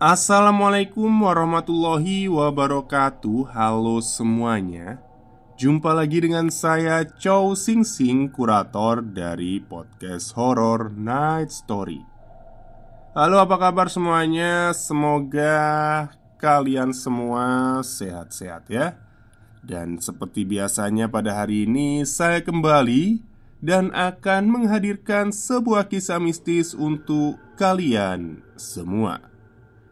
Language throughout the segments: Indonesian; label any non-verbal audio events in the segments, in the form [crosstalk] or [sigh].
Assalamualaikum warahmatullahi wabarakatuh Halo semuanya Jumpa lagi dengan saya Chow Sing Sing Kurator dari podcast horror Night Story Halo apa kabar semuanya Semoga kalian semua sehat-sehat ya Dan seperti biasanya pada hari ini saya kembali dan akan menghadirkan sebuah kisah mistis untuk kalian semua.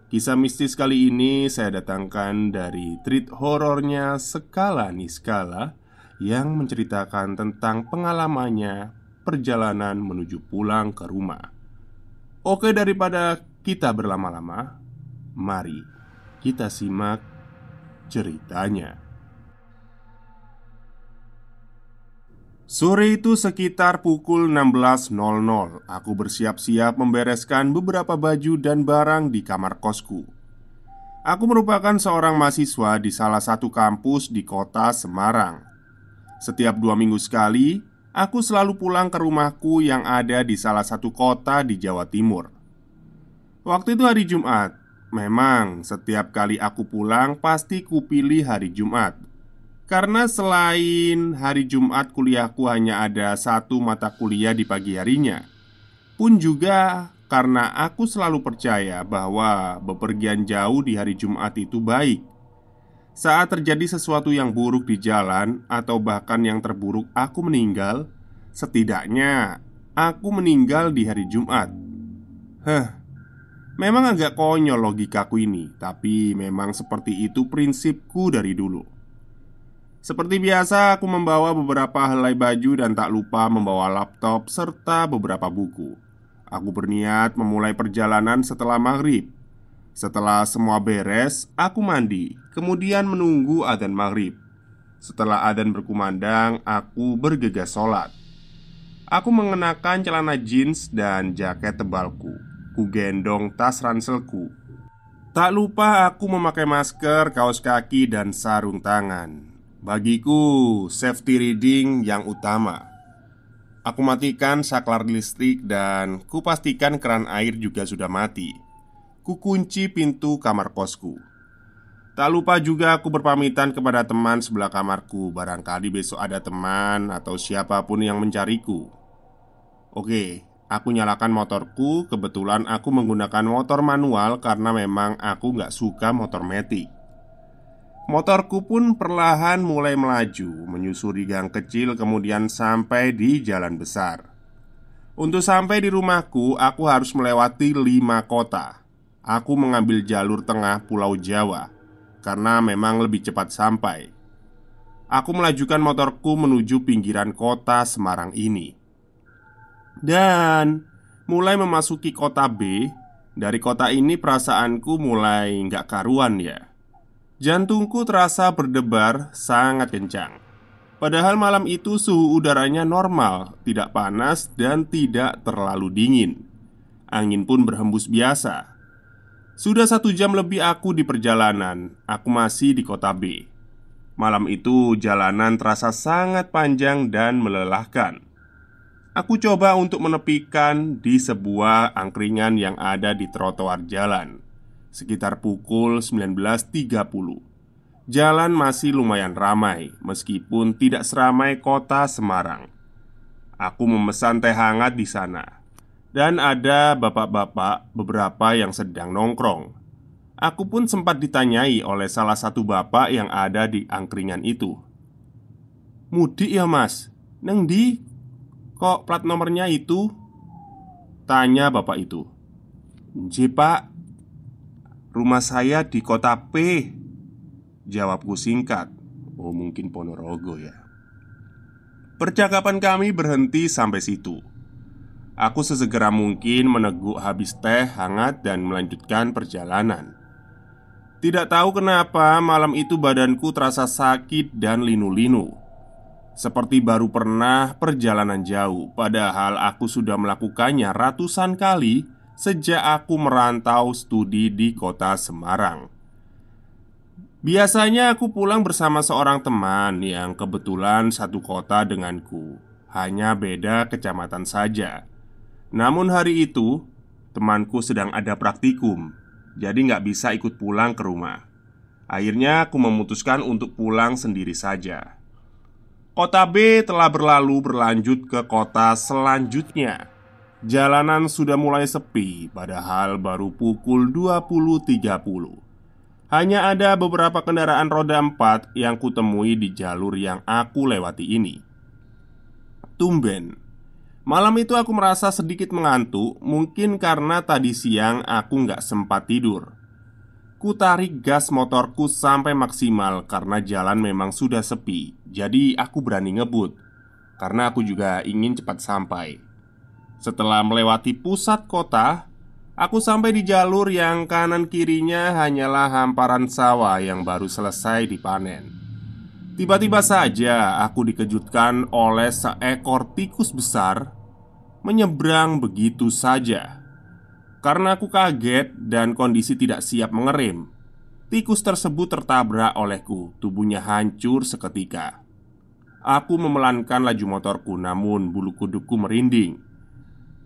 Kisah mistis kali ini saya datangkan dari treat horornya Skala Niskala yang menceritakan tentang pengalamannya perjalanan menuju pulang ke rumah. Oke, daripada kita berlama-lama, mari kita simak ceritanya. Sore itu sekitar pukul 16.00 Aku bersiap-siap membereskan beberapa baju dan barang di kamar kosku Aku merupakan seorang mahasiswa di salah satu kampus di kota Semarang Setiap dua minggu sekali Aku selalu pulang ke rumahku yang ada di salah satu kota di Jawa Timur Waktu itu hari Jumat Memang setiap kali aku pulang pasti kupilih hari Jumat karena selain hari Jumat kuliahku hanya ada satu mata kuliah di pagi harinya Pun juga karena aku selalu percaya bahwa bepergian jauh di hari Jumat itu baik Saat terjadi sesuatu yang buruk di jalan atau bahkan yang terburuk aku meninggal Setidaknya aku meninggal di hari Jumat Hah, memang agak konyol logikaku ini Tapi memang seperti itu prinsipku dari dulu seperti biasa, aku membawa beberapa helai baju dan tak lupa membawa laptop serta beberapa buku. Aku berniat memulai perjalanan setelah maghrib. Setelah semua beres, aku mandi, kemudian menunggu adzan maghrib. Setelah adzan berkumandang, aku bergegas sholat. Aku mengenakan celana jeans dan jaket tebalku. Kugendong tas ranselku. Tak lupa aku memakai masker, kaos kaki, dan sarung tangan. Bagiku, safety reading yang utama. Aku matikan saklar listrik dan kupastikan keran air juga sudah mati. Kukunci pintu kamar kosku. Tak lupa juga aku berpamitan kepada teman sebelah kamarku Barangkali besok ada teman atau siapapun yang mencariku Oke, aku nyalakan motorku Kebetulan aku menggunakan motor manual karena memang aku nggak suka motor metik Motorku pun perlahan mulai melaju, menyusuri gang kecil, kemudian sampai di jalan besar. Untuk sampai di rumahku, aku harus melewati lima kota. Aku mengambil jalur tengah Pulau Jawa karena memang lebih cepat sampai. Aku melajukan motorku menuju pinggiran kota Semarang ini, dan mulai memasuki kota B. Dari kota ini, perasaanku mulai nggak karuan, ya Jantungku terasa berdebar sangat kencang. Padahal malam itu suhu udaranya normal, tidak panas dan tidak terlalu dingin. Angin pun berhembus biasa. Sudah satu jam lebih aku di perjalanan, aku masih di kota B. Malam itu jalanan terasa sangat panjang dan melelahkan. Aku coba untuk menepikan di sebuah angkringan yang ada di trotoar jalan sekitar pukul 19.30 jalan masih lumayan ramai, meskipun tidak seramai kota Semarang. Aku memesan teh hangat di sana, dan ada bapak-bapak beberapa yang sedang nongkrong. Aku pun sempat ditanyai oleh salah satu bapak yang ada di angkringan itu. "Mudik ya, Mas? Neng di? Kok plat nomornya itu?" tanya bapak itu. "Nji, Pak. Rumah saya di kota P Jawabku singkat Oh mungkin Ponorogo ya Percakapan kami berhenti sampai situ Aku sesegera mungkin meneguk habis teh hangat dan melanjutkan perjalanan Tidak tahu kenapa malam itu badanku terasa sakit dan linu-linu Seperti baru pernah perjalanan jauh Padahal aku sudah melakukannya ratusan kali sejak aku merantau studi di kota Semarang. Biasanya aku pulang bersama seorang teman yang kebetulan satu kota denganku, hanya beda kecamatan saja. Namun hari itu, temanku sedang ada praktikum, jadi nggak bisa ikut pulang ke rumah. Akhirnya aku memutuskan untuk pulang sendiri saja. Kota B telah berlalu berlanjut ke kota selanjutnya Jalanan sudah mulai sepi padahal baru pukul 20.30 Hanya ada beberapa kendaraan roda empat yang kutemui di jalur yang aku lewati ini Tumben Malam itu aku merasa sedikit mengantuk Mungkin karena tadi siang aku nggak sempat tidur Ku tarik gas motorku sampai maksimal karena jalan memang sudah sepi Jadi aku berani ngebut Karena aku juga ingin cepat sampai setelah melewati pusat kota, aku sampai di jalur yang kanan kirinya hanyalah hamparan sawah yang baru selesai dipanen. Tiba-tiba saja aku dikejutkan oleh seekor tikus besar menyeberang begitu saja. Karena aku kaget dan kondisi tidak siap mengerim, tikus tersebut tertabrak olehku, tubuhnya hancur seketika. Aku memelankan laju motorku, namun bulu kudukku merinding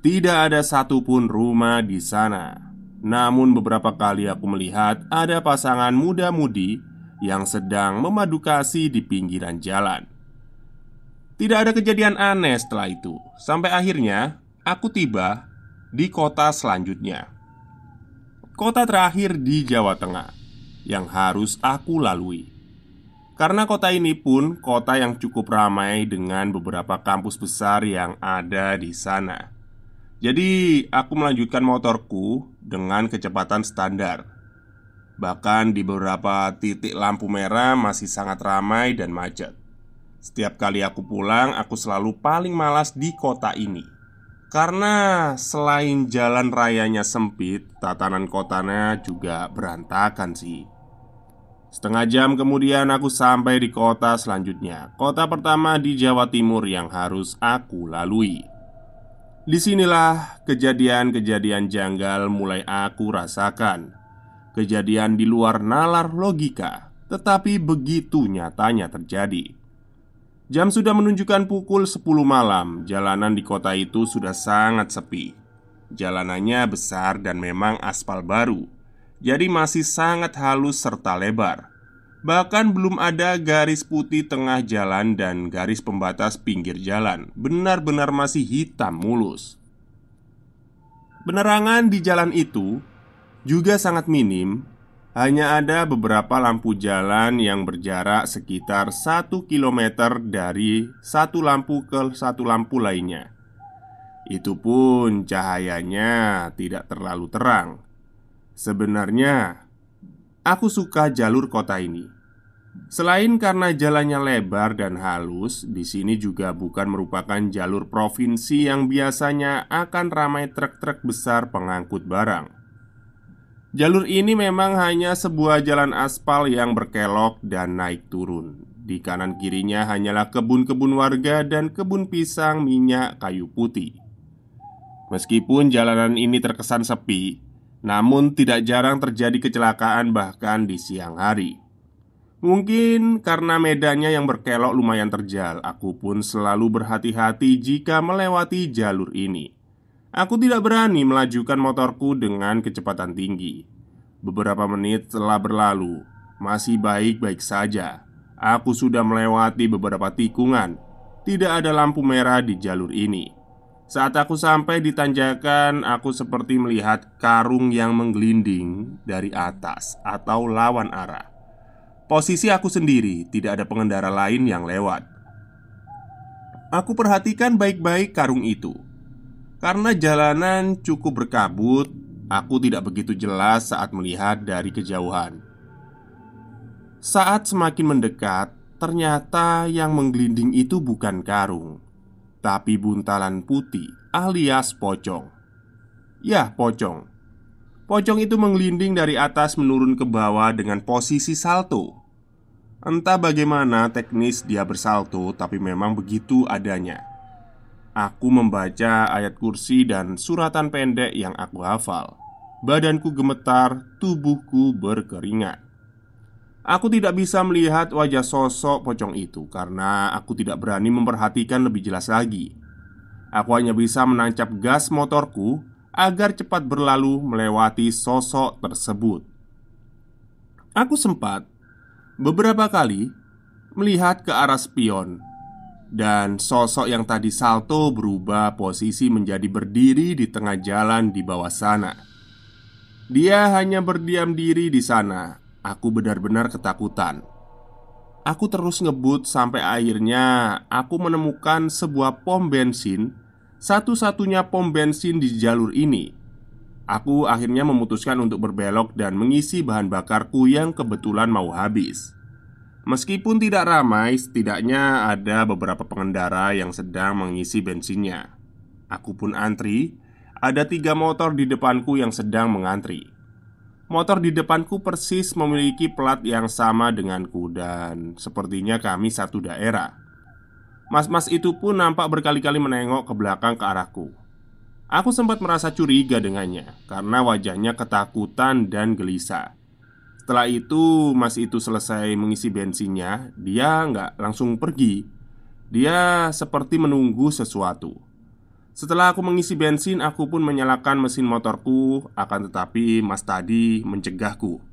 tidak ada satupun rumah di sana. Namun, beberapa kali aku melihat ada pasangan muda-mudi yang sedang memadukasi di pinggiran jalan. Tidak ada kejadian aneh setelah itu, sampai akhirnya aku tiba di kota selanjutnya. Kota terakhir di Jawa Tengah yang harus aku lalui. Karena kota ini pun kota yang cukup ramai dengan beberapa kampus besar yang ada di sana. Jadi, aku melanjutkan motorku dengan kecepatan standar. Bahkan di beberapa titik lampu merah masih sangat ramai dan macet. Setiap kali aku pulang, aku selalu paling malas di kota ini. Karena selain jalan rayanya sempit, tatanan kotanya juga berantakan sih. Setengah jam kemudian aku sampai di kota selanjutnya Kota pertama di Jawa Timur yang harus aku lalui Disinilah kejadian-kejadian janggal mulai aku rasakan Kejadian di luar nalar logika Tetapi begitu nyatanya terjadi Jam sudah menunjukkan pukul 10 malam Jalanan di kota itu sudah sangat sepi Jalanannya besar dan memang aspal baru Jadi masih sangat halus serta lebar Bahkan belum ada garis putih tengah jalan dan garis pembatas pinggir jalan Benar-benar masih hitam mulus Penerangan di jalan itu juga sangat minim hanya ada beberapa lampu jalan yang berjarak sekitar 1 km dari satu lampu ke satu lampu lainnya. Itu pun cahayanya tidak terlalu terang. Sebenarnya Aku suka jalur kota ini. Selain karena jalannya lebar dan halus, di sini juga bukan merupakan jalur provinsi yang biasanya akan ramai truk-truk besar pengangkut barang. Jalur ini memang hanya sebuah jalan aspal yang berkelok dan naik turun. Di kanan kirinya hanyalah kebun-kebun warga dan kebun pisang, minyak, kayu putih. Meskipun jalanan ini terkesan sepi, namun tidak jarang terjadi kecelakaan bahkan di siang hari Mungkin karena medannya yang berkelok lumayan terjal Aku pun selalu berhati-hati jika melewati jalur ini Aku tidak berani melajukan motorku dengan kecepatan tinggi Beberapa menit telah berlalu Masih baik-baik saja Aku sudah melewati beberapa tikungan Tidak ada lampu merah di jalur ini saat aku sampai di tanjakan, aku seperti melihat karung yang menggelinding dari atas atau lawan arah. Posisi aku sendiri, tidak ada pengendara lain yang lewat. Aku perhatikan baik-baik karung itu. Karena jalanan cukup berkabut, aku tidak begitu jelas saat melihat dari kejauhan. Saat semakin mendekat, ternyata yang menggelinding itu bukan karung, tapi buntalan putih alias pocong. Ya, pocong. Pocong itu menggelinding dari atas menurun ke bawah dengan posisi salto. Entah bagaimana teknis dia bersalto, tapi memang begitu adanya. Aku membaca ayat kursi dan suratan pendek yang aku hafal. Badanku gemetar, tubuhku berkeringat. Aku tidak bisa melihat wajah sosok pocong itu karena aku tidak berani memperhatikan lebih jelas lagi. Aku hanya bisa menancap gas motorku agar cepat berlalu melewati sosok tersebut. Aku sempat beberapa kali melihat ke arah spion dan sosok yang tadi salto berubah posisi menjadi berdiri di tengah jalan di bawah sana. Dia hanya berdiam diri di sana Aku benar-benar ketakutan. Aku terus ngebut sampai akhirnya aku menemukan sebuah pom bensin. Satu-satunya pom bensin di jalur ini. Aku akhirnya memutuskan untuk berbelok dan mengisi bahan bakarku yang kebetulan mau habis. Meskipun tidak ramai, setidaknya ada beberapa pengendara yang sedang mengisi bensinnya. Aku pun antri. Ada tiga motor di depanku yang sedang mengantri. Motor di depanku persis memiliki pelat yang sama denganku dan sepertinya kami satu daerah. Mas-mas itu pun nampak berkali-kali menengok ke belakang ke arahku. Aku sempat merasa curiga dengannya karena wajahnya ketakutan dan gelisah. Setelah itu, Mas itu selesai mengisi bensinnya. Dia nggak langsung pergi. Dia seperti menunggu sesuatu. Setelah aku mengisi bensin, aku pun menyalakan mesin motorku. Akan tetapi, Mas tadi mencegahku.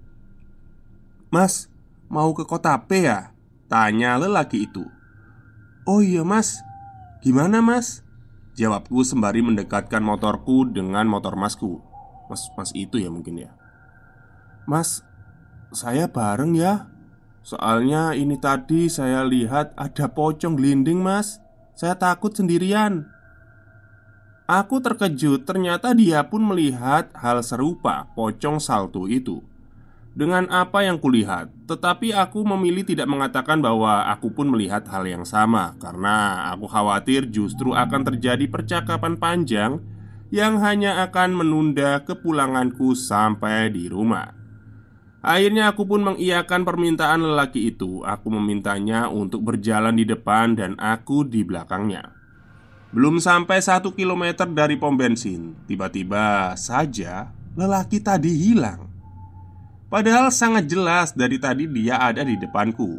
"Mas, mau ke kota P ya?" tanya lelaki itu. "Oh iya, Mas. Gimana, Mas?" jawabku sembari mendekatkan motorku dengan motor Masku. Mas Mas itu ya mungkin ya. "Mas, saya bareng ya." Soalnya ini tadi saya lihat ada pocong glinding, mas Saya takut sendirian Aku terkejut, ternyata dia pun melihat hal serupa pocong salto itu. Dengan apa yang kulihat, tetapi aku memilih tidak mengatakan bahwa aku pun melihat hal yang sama karena aku khawatir justru akan terjadi percakapan panjang yang hanya akan menunda kepulanganku sampai di rumah. Akhirnya aku pun mengiyakan permintaan lelaki itu. Aku memintanya untuk berjalan di depan dan aku di belakangnya. Belum sampai satu kilometer dari pom bensin, tiba-tiba saja lelaki tadi hilang. Padahal sangat jelas dari tadi dia ada di depanku,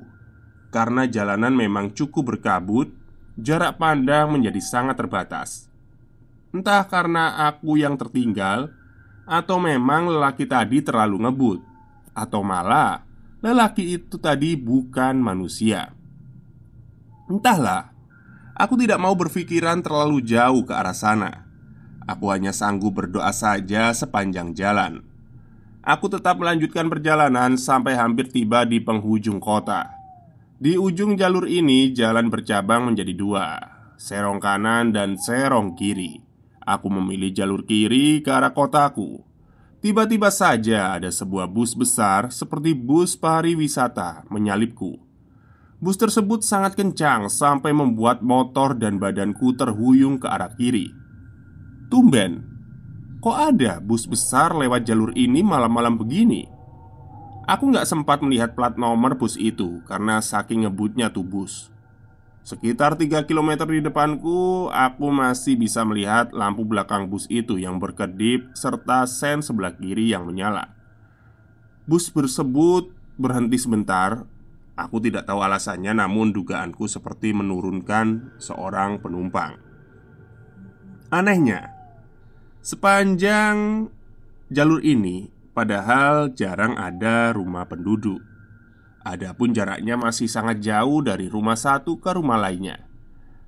karena jalanan memang cukup berkabut, jarak pandang menjadi sangat terbatas. Entah karena aku yang tertinggal, atau memang lelaki tadi terlalu ngebut, atau malah lelaki itu tadi bukan manusia. Entahlah, Aku tidak mau berpikiran terlalu jauh ke arah sana. Aku hanya sanggup berdoa saja sepanjang jalan. Aku tetap melanjutkan perjalanan sampai hampir tiba di penghujung kota. Di ujung jalur ini, jalan bercabang menjadi dua: serong kanan dan serong kiri. Aku memilih jalur kiri ke arah kotaku. Tiba-tiba saja ada sebuah bus besar seperti bus pariwisata menyalipku Bus tersebut sangat kencang sampai membuat motor dan badanku terhuyung ke arah kiri. Tumben, kok ada bus besar lewat jalur ini malam-malam begini? Aku nggak sempat melihat plat nomor bus itu karena saking ngebutnya tuh bus. Sekitar 3 km di depanku, aku masih bisa melihat lampu belakang bus itu yang berkedip serta sen sebelah kiri yang menyala. Bus tersebut berhenti sebentar Aku tidak tahu alasannya, namun dugaanku seperti menurunkan seorang penumpang. Anehnya, sepanjang jalur ini, padahal jarang ada rumah penduduk. Adapun jaraknya masih sangat jauh dari rumah satu ke rumah lainnya.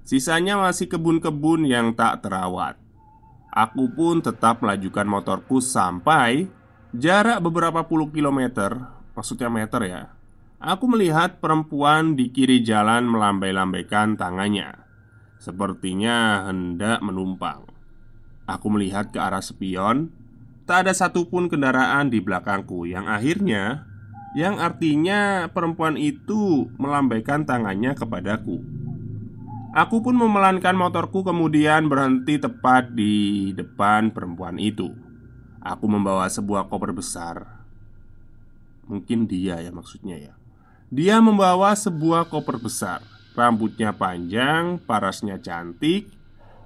Sisanya masih kebun-kebun yang tak terawat. Aku pun tetap melajukan motorku sampai jarak beberapa puluh kilometer, maksudnya meter ya, Aku melihat perempuan di kiri jalan melambai-lambaikan tangannya Sepertinya hendak menumpang Aku melihat ke arah spion Tak ada satupun kendaraan di belakangku Yang akhirnya Yang artinya perempuan itu melambaikan tangannya kepadaku Aku pun memelankan motorku kemudian berhenti tepat di depan perempuan itu Aku membawa sebuah koper besar Mungkin dia ya maksudnya ya dia membawa sebuah koper besar Rambutnya panjang, parasnya cantik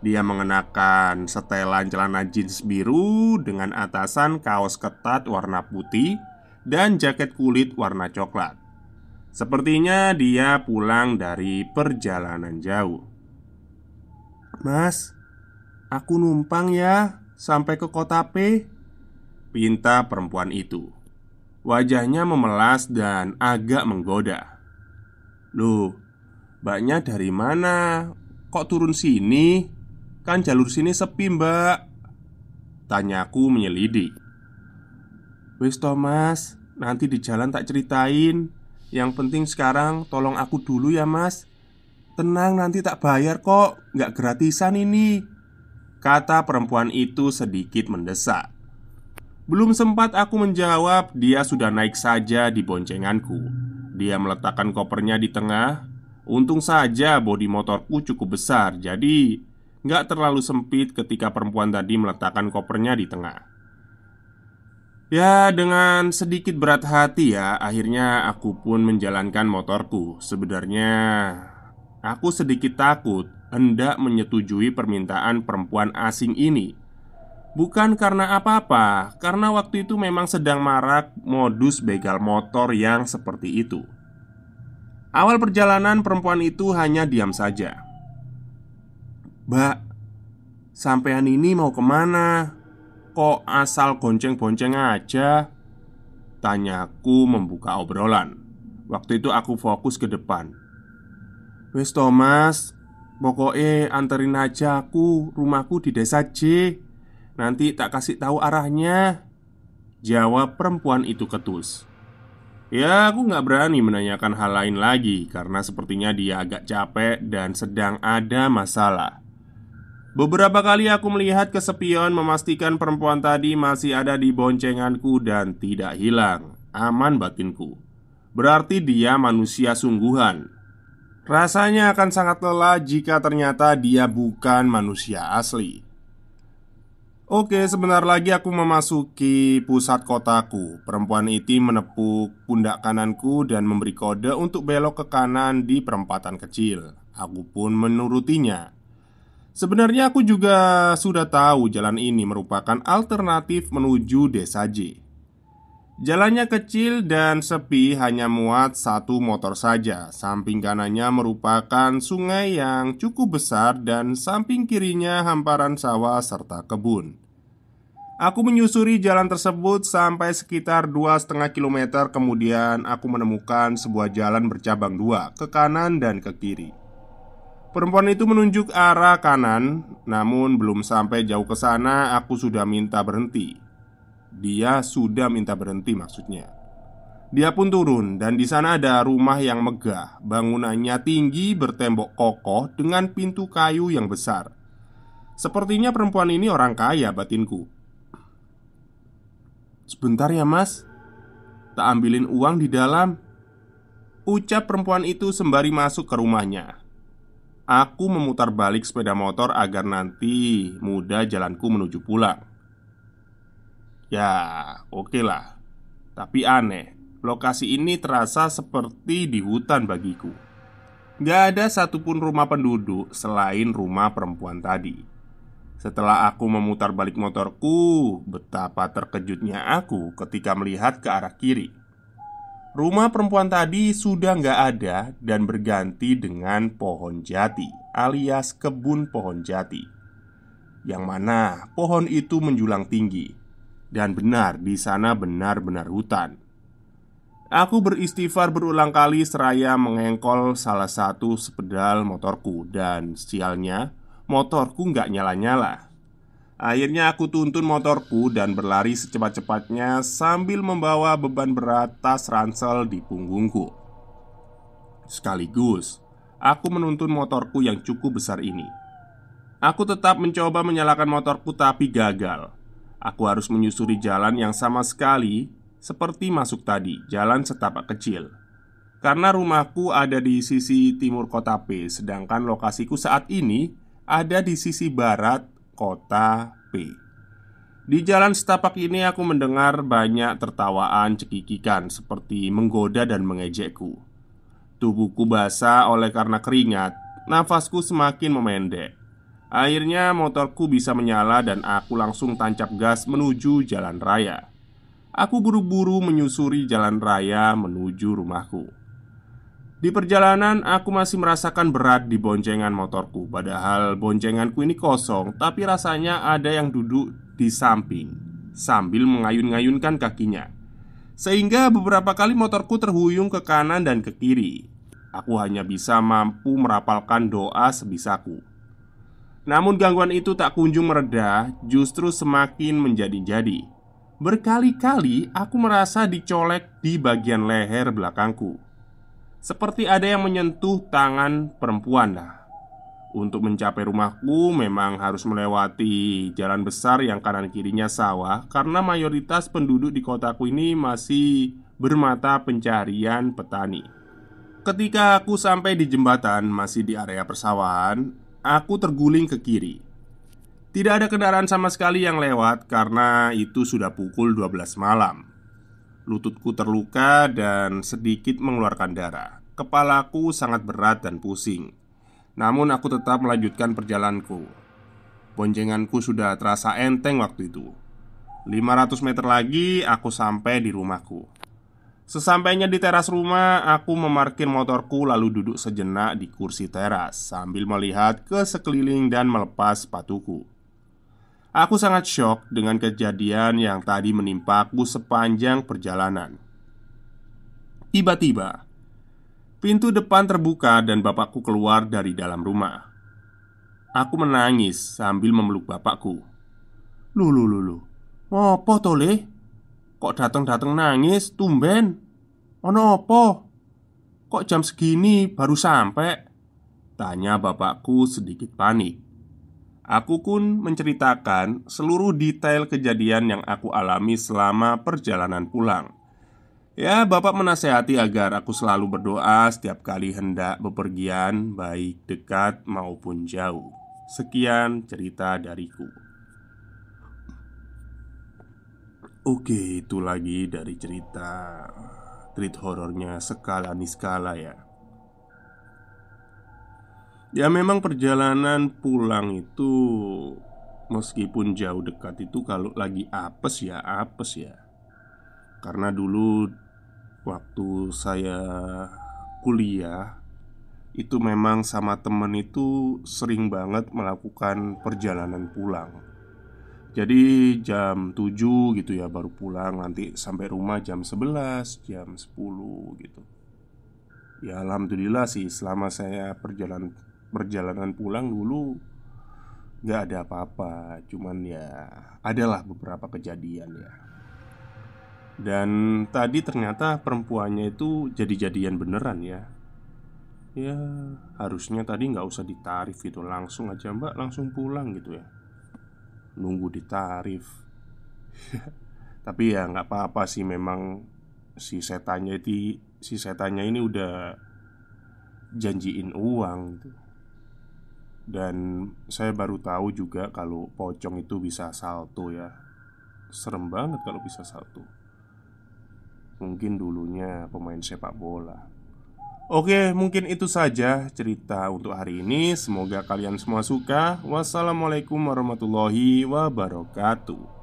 Dia mengenakan setelan celana jeans biru Dengan atasan kaos ketat warna putih Dan jaket kulit warna coklat Sepertinya dia pulang dari perjalanan jauh Mas, aku numpang ya Sampai ke kota P Pinta perempuan itu Wajahnya memelas dan agak menggoda Loh, mbaknya dari mana? Kok turun sini? Kan jalur sini sepi mbak Tanyaku menyelidik Wes Thomas, nanti di jalan tak ceritain Yang penting sekarang tolong aku dulu ya mas Tenang nanti tak bayar kok Gak gratisan ini Kata perempuan itu sedikit mendesak belum sempat aku menjawab, dia sudah naik saja di boncenganku. Dia meletakkan kopernya di tengah. Untung saja bodi motorku cukup besar, jadi nggak terlalu sempit ketika perempuan tadi meletakkan kopernya di tengah. Ya, dengan sedikit berat hati ya, akhirnya aku pun menjalankan motorku. Sebenarnya aku sedikit takut hendak menyetujui permintaan perempuan asing ini Bukan karena apa-apa, karena waktu itu memang sedang marak modus begal motor yang seperti itu. Awal perjalanan perempuan itu hanya diam saja. Mbak, sampean ini mau kemana? Kok asal gonceng-bonceng aja? Tanyaku membuka obrolan. Waktu itu aku fokus ke depan. Wes Thomas, pokoknya anterin aja aku, rumahku di desa C. Nanti tak kasih tahu arahnya Jawab perempuan itu ketus Ya aku nggak berani menanyakan hal lain lagi Karena sepertinya dia agak capek dan sedang ada masalah Beberapa kali aku melihat kesepian memastikan perempuan tadi masih ada di boncenganku dan tidak hilang Aman batinku Berarti dia manusia sungguhan Rasanya akan sangat lelah jika ternyata dia bukan manusia asli Oke, sebentar lagi aku memasuki pusat kotaku. Perempuan itu menepuk pundak kananku dan memberi kode untuk belok ke kanan di perempatan kecil. Aku pun menurutinya. Sebenarnya aku juga sudah tahu jalan ini merupakan alternatif menuju desa J. Jalannya kecil dan sepi, hanya muat satu motor saja. Samping kanannya merupakan sungai yang cukup besar, dan samping kirinya hamparan sawah serta kebun. Aku menyusuri jalan tersebut sampai sekitar dua setengah kilometer kemudian aku menemukan sebuah jalan bercabang dua ke kanan dan ke kiri. Perempuan itu menunjuk arah kanan, namun belum sampai jauh ke sana aku sudah minta berhenti dia sudah minta berhenti maksudnya Dia pun turun dan di sana ada rumah yang megah Bangunannya tinggi bertembok kokoh dengan pintu kayu yang besar Sepertinya perempuan ini orang kaya batinku Sebentar ya mas Tak ambilin uang di dalam Ucap perempuan itu sembari masuk ke rumahnya Aku memutar balik sepeda motor agar nanti mudah jalanku menuju pulang Ya, oke okay lah. Tapi aneh, lokasi ini terasa seperti di hutan bagiku. Gak ada satupun rumah penduduk selain rumah perempuan tadi. Setelah aku memutar balik motorku, betapa terkejutnya aku ketika melihat ke arah kiri. Rumah perempuan tadi sudah gak ada dan berganti dengan pohon jati, alias kebun pohon jati. Yang mana pohon itu menjulang tinggi, dan benar, di sana benar-benar hutan. Aku beristighfar berulang kali seraya mengengkol salah satu sepedal motorku dan sialnya motorku nggak nyala-nyala. Akhirnya aku tuntun motorku dan berlari secepat-cepatnya sambil membawa beban berat tas ransel di punggungku. Sekaligus, aku menuntun motorku yang cukup besar ini. Aku tetap mencoba menyalakan motorku tapi gagal. Aku harus menyusuri jalan yang sama sekali seperti masuk tadi, jalan setapak kecil. Karena rumahku ada di sisi timur kota P, sedangkan lokasiku saat ini ada di sisi barat kota P. Di jalan setapak ini aku mendengar banyak tertawaan cekikikan seperti menggoda dan mengejekku. Tubuhku basah oleh karena keringat, nafasku semakin memendek. Akhirnya motorku bisa menyala dan aku langsung tancap gas menuju jalan raya. Aku buru-buru menyusuri jalan raya menuju rumahku. Di perjalanan aku masih merasakan berat di boncengan motorku Padahal boncenganku ini kosong Tapi rasanya ada yang duduk di samping Sambil mengayun-ngayunkan kakinya Sehingga beberapa kali motorku terhuyung ke kanan dan ke kiri Aku hanya bisa mampu merapalkan doa sebisaku namun gangguan itu tak kunjung mereda, justru semakin menjadi-jadi. Berkali-kali aku merasa dicolek di bagian leher belakangku. Seperti ada yang menyentuh tangan perempuan lah. Untuk mencapai rumahku memang harus melewati jalan besar yang kanan kirinya sawah karena mayoritas penduduk di kotaku ini masih bermata pencarian petani. Ketika aku sampai di jembatan masih di area persawahan, Aku terguling ke kiri Tidak ada kendaraan sama sekali yang lewat Karena itu sudah pukul 12 malam Lututku terluka dan sedikit mengeluarkan darah Kepalaku sangat berat dan pusing Namun aku tetap melanjutkan perjalananku Bonjenganku sudah terasa enteng waktu itu 500 meter lagi aku sampai di rumahku Sesampainya di teras rumah, aku memarkir motorku lalu duduk sejenak di kursi teras sambil melihat ke sekeliling dan melepas sepatuku. Aku sangat shock dengan kejadian yang tadi menimpaku sepanjang perjalanan. Tiba-tiba, pintu depan terbuka dan bapakku keluar dari dalam rumah. Aku menangis sambil memeluk bapakku. Lulu lulu, Oh, toleh? Kok datang-datang nangis, tumben Ono apa? Kok jam segini baru sampai? Tanya bapakku sedikit panik Aku pun menceritakan seluruh detail kejadian yang aku alami selama perjalanan pulang Ya, Bapak menasehati agar aku selalu berdoa setiap kali hendak bepergian, baik dekat maupun jauh. Sekian cerita dariku. Oke, itu lagi dari cerita eh, treat horornya Sekala niskala ya. Ya memang perjalanan pulang itu meskipun jauh dekat itu kalau lagi apes ya apes ya. Karena dulu waktu saya kuliah itu memang sama temen itu sering banget melakukan perjalanan pulang jadi jam 7 gitu ya baru pulang nanti sampai rumah jam 11, jam 10 gitu. Ya alhamdulillah sih selama saya perjalanan perjalanan pulang dulu nggak ada apa-apa, cuman ya adalah beberapa kejadian ya. Dan tadi ternyata perempuannya itu jadi-jadian beneran ya. Ya harusnya tadi nggak usah ditarif gitu langsung aja mbak langsung pulang gitu ya nunggu di tarif [laughs] tapi ya nggak apa-apa sih memang si setannya itu si setannya ini udah janjiin uang gitu dan saya baru tahu juga kalau pocong itu bisa salto ya serem banget kalau bisa salto mungkin dulunya pemain sepak bola Oke, mungkin itu saja cerita untuk hari ini. Semoga kalian semua suka. Wassalamualaikum warahmatullahi wabarakatuh.